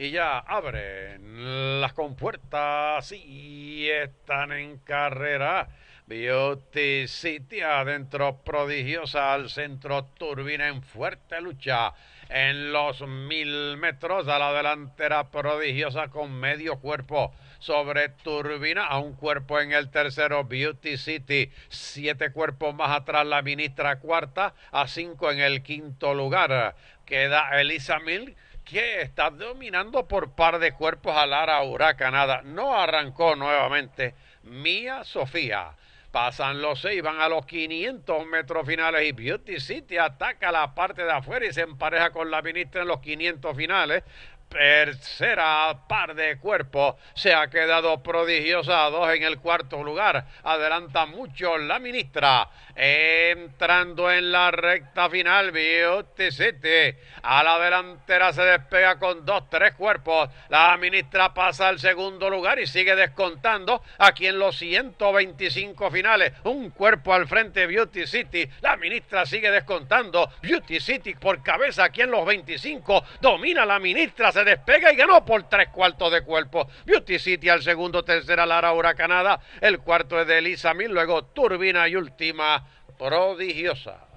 y ya abren las compuertas y están en carrera. Beauty City adentro prodigiosa al centro turbina en fuerte lucha. En los mil metros a la delantera prodigiosa con medio cuerpo sobre Turbina a un cuerpo en el tercero, Beauty City, siete cuerpos más atrás la ministra cuarta, a cinco en el quinto lugar. Queda Elisa Milk que está dominando por par de cuerpos a Lara Huracanada. No arrancó nuevamente Mía Sofía. Pasan los seis, van a los 500 metros finales y Beauty City ataca la parte de afuera y se empareja con la ministra en los 500 finales tercera par de cuerpos, se ha quedado prodigiosa dos en el cuarto lugar. Adelanta mucho la ministra. Entrando en la recta final, Beauty City. A la delantera se despega con dos, tres cuerpos. La ministra pasa al segundo lugar y sigue descontando aquí en los 125 finales. Un cuerpo al frente, Beauty City. La ministra sigue descontando. Beauty City por cabeza aquí en los 25. Domina la ministra despega y ganó por tres cuartos de cuerpo. Beauty City al segundo, tercera Lara Huracanada, el cuarto es de Elisa Mil, luego Turbina y última Prodigiosa.